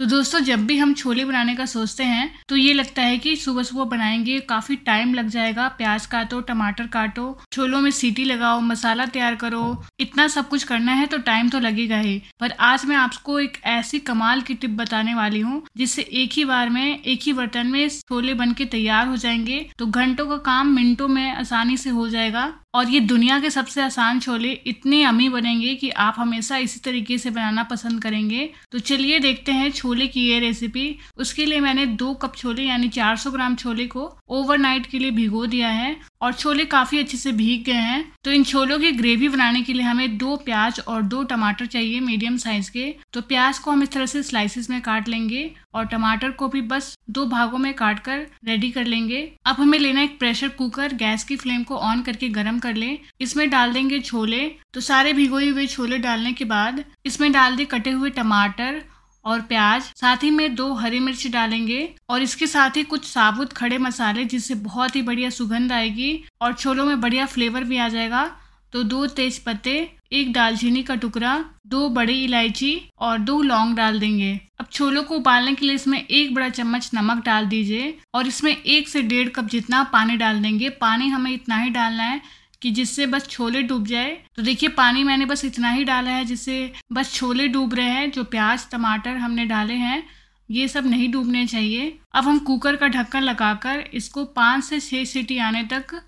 तो दोस्तों जब भी हम छोले बनाने का सोचते हैं तो ये लगता है कि सुबह सुबह बनाएंगे काफ़ी टाइम लग जाएगा प्याज काटो टमाटर काटो छोलों में सीटी लगाओ मसाला तैयार करो इतना सब कुछ करना है तो टाइम तो लगेगा ही पर आज मैं आपको एक ऐसी कमाल की टिप बताने वाली हूँ जिससे एक ही बार में एक ही बर्तन में छोले बन के तैयार हो जाएंगे तो घंटों का काम मिनटों में आसानी से हो जाएगा और ये दुनिया के सबसे आसान छोले इतने अमी बनेंगे कि आप हमेशा इसी तरीके से बनाना पसंद करेंगे तो चलिए देखते हैं छोले की ये रेसिपी उसके लिए मैंने दो कप छोले यानी 400 ग्राम छोले को ओवरनाइट के लिए भिगो दिया है और छोले काफ़ी अच्छे से भीग गए हैं तो इन छोलों की ग्रेवी बनाने के लिए हमें दो प्याज और दो टमाटर चाहिए मीडियम साइज के तो प्याज को हम इस तरह से स्लाइसिस में काट लेंगे और टमाटर को भी बस दो भागों में काट कर रेडी कर लेंगे अब हमें लेना एक प्रेशर कुकर गैस की फ्लेम को ऑन करके गर्म कर लें इसमें डाल देंगे छोले तो सारे भिगोए हुए छोले डालने के बाद इसमें डाल दें कटे हुए टमाटर और प्याज साथ ही में दो हरी मिर्च डालेंगे और इसके साथ ही कुछ साबुत खड़े मसाले जिससे बहुत ही बढ़िया सुगंध आएगी और छोलों में बढ़िया फ्लेवर भी आ जाएगा तो दो तेज पत्ते एक दालचीनी का टुकड़ा दो बड़ी इलायची और दो लौंग डाल देंगे अब छोलों को उबालने के लिए इसमें एक बड़ा चम्मच नमक डाल दीजिए और इसमें एक से डेढ़ कप जितना पानी डाल देंगे पानी हमें इतना ही डालना है कि जिससे बस छोले डूब जाए तो देखिए पानी मैंने बस इतना ही डाला है जिससे बस छोले डूब रहे हैं जो प्याज टमाटर हमने डाले हैं ये सब नहीं डूबने चाहिए अब हम कुकर का ढक्कन लगाकर इसको पाँच से छः सीटी आने तक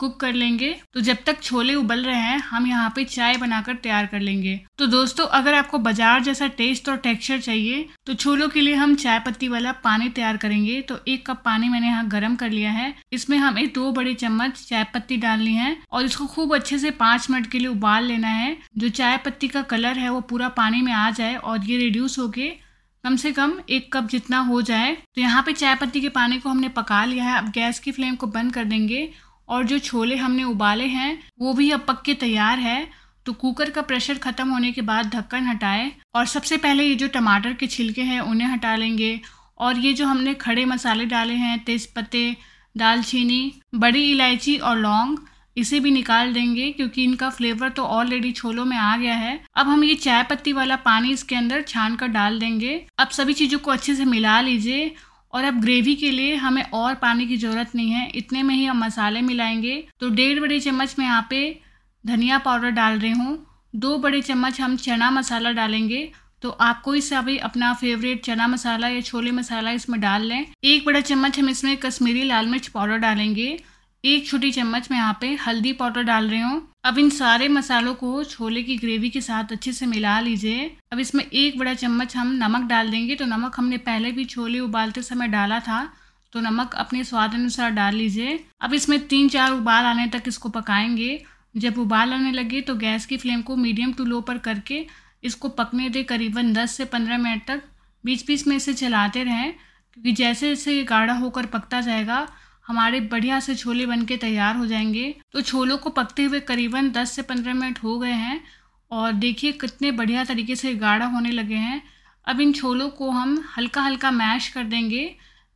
कुक कर लेंगे तो जब तक छोले उबल रहे हैं हम यहाँ पे चाय बनाकर तैयार कर लेंगे तो दोस्तों अगर आपको बाजार जैसा टेस्ट और टेक्सचर चाहिए तो छोलों के लिए हम चाय पत्ती वाला पानी तैयार करेंगे तो एक कप पानी मैंने यहाँ गर्म कर लिया है इसमें हमें दो बड़े चम्मच चाय पत्ती डालनी है और इसको खूब अच्छे से पाँच मिनट के लिए उबाल लेना है जो चाय पत्ती का कलर है वो पूरा पानी में आ जाए और ये रिड्यूस होके कम से कम एक कप जितना हो जाए तो यहाँ पे चाय पत्ती के पानी को हमने पका लिया है अब गैस की फ्लेम को बंद कर देंगे और जो छोले हमने उबाले हैं वो भी अब पक के तैयार है तो कुकर का प्रेशर ख़त्म होने के बाद ढक्कन हटाएं और सबसे पहले ये जो टमाटर के छिलके हैं उन्हें हटा लेंगे और ये जो हमने खड़े मसाले डाले हैं तेज़पत्ते दालचीनी बड़ी इलायची और लौंग इसे भी निकाल देंगे क्योंकि इनका फ्लेवर तो ऑलरेडी छोलों में आ गया है अब हम ये चाय पत्ती वाला पानी इसके अंदर छान कर डाल देंगे अब सभी चीज़ों को अच्छे से मिला लीजिए और अब ग्रेवी के लिए हमें और पानी की ज़रूरत नहीं है इतने में ही हम मसाले मिलाएंगे तो डेढ़ बड़े चम्मच मैं यहाँ पे धनिया पाउडर डाल रही हूँ दो बड़े चम्मच हम चना मसाला डालेंगे तो आप कोई सा भी अपना फेवरेट चना मसाला या छोले मसाला इसमें डाल लें एक बड़ा चम्मच हम इसमें कश्मीरी लाल मिर्च पाउडर डालेंगे एक छोटी चम्मच मैं यहाँ पे हल्दी पाउडर डाल रही हूँ अब इन सारे मसालों को छोले की ग्रेवी के साथ अच्छे से मिला लीजिए अब इसमें एक बड़ा चम्मच हम नमक डाल देंगे तो नमक हमने पहले भी छोले उबालते समय डाला था तो नमक अपने स्वाद अनुसार डाल लीजिए अब इसमें तीन चार उबाल आने तक इसको पकाएंगे जब उबाल आने लगे तो गैस की फ्लेम को मीडियम टू लो पर करके इसको पकने दे करीबन दस से पंद्रह मिनट तक बीच बीच में इसे चलाते रहें क्योंकि जैसे जैसे ये गाढ़ा होकर पकता जाएगा हमारे बढ़िया से छोले बन के तैयार हो जाएंगे तो छोलों को पकते हुए करीबन 10 से 15 मिनट हो गए हैं और देखिए कितने बढ़िया तरीके से गाढ़ा होने लगे हैं अब इन छोलों को हम हल्का हल्का मैश कर देंगे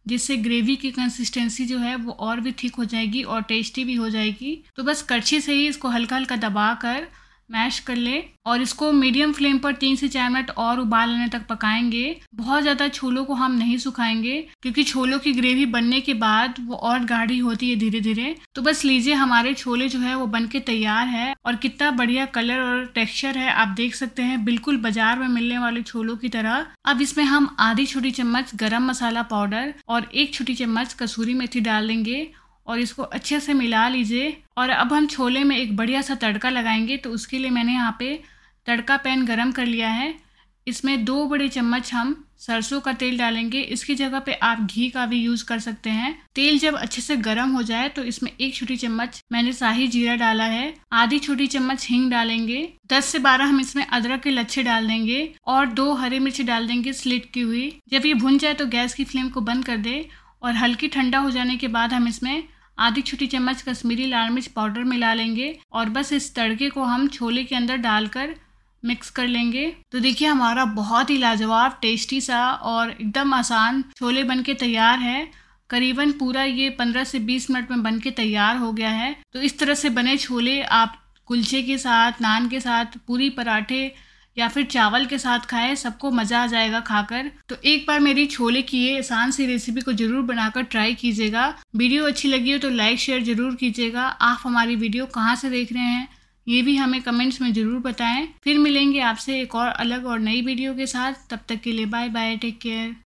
जिससे ग्रेवी की कंसिस्टेंसी जो है वो और भी ठीक हो जाएगी और टेस्टी भी हो जाएगी तो बस कड़छी से ही इसको हल्का हल्का दबा कर मैश कर ले और इसको मीडियम फ्लेम पर तीन से चार मिनट और उबाल तक पकाएंगे बहुत ज़्यादा छोलों को हम नहीं सुखाएंगे क्योंकि छोलों की ग्रेवी बनने के बाद वो और गाढ़ी होती है धीरे धीरे तो बस लीजिए हमारे छोले जो है वो बन के तैयार है और कितना बढ़िया कलर और टेक्सचर है आप देख सकते हैं बिल्कुल बाजार में मिलने वाले छोलों की तरह अब इसमें हम आधी छोटी चम्मच गर्म मसाला पाउडर और एक छोटी चम्मच कसूरी मेथी डाल देंगे और इसको अच्छे से मिला लीजिए और अब हम छोले में एक बढ़िया सा तड़का लगाएंगे तो उसके लिए मैंने यहाँ पे तड़का पैन गरम कर लिया है इसमें दो बड़े चम्मच हम सरसों का तेल डालेंगे इसकी जगह पे आप घी का भी यूज़ कर सकते हैं तेल जब अच्छे से गर्म हो जाए तो इसमें एक छोटी चम्मच मैंने शाही जीरा डाला है आधी छोटी चम्मच हिंग डालेंगे दस से बारह हम इसमें अदरक के लच्छे डाल देंगे और दो हरी मिर्च डाल देंगे स्लिट की हुई जब ये भुन जाए तो गैस की फ्लेम को बंद कर दे और हल्की ठंडा हो जाने के बाद हम इसमें आधी छोटी चम्मच कश्मीरी लाल मिर्च पाउडर मिला लेंगे और बस इस तड़के को हम छोले के अंदर डालकर मिक्स कर लेंगे तो देखिए हमारा बहुत ही लाजवाब टेस्टी सा और एकदम आसान छोले बन के तैयार है करीबन पूरा ये 15 से 20 मिनट में बन के तैयार हो गया है तो इस तरह से बने छोले आप कुलचे के साथ नान के साथ पूरी पराठे या फिर चावल के साथ खाएं सबको मज़ा आ जाएगा खाकर तो एक बार मेरी छोले की ये आसान सी रेसिपी को ज़रूर बनाकर ट्राई कीजिएगा वीडियो अच्छी लगी हो तो लाइक शेयर ज़रूर कीजिएगा आप हमारी वीडियो कहाँ से देख रहे हैं ये भी हमें कमेंट्स में ज़रूर बताएं फिर मिलेंगे आपसे एक और अलग और नई वीडियो के साथ तब तक के लिए बाय बाय टेक केयर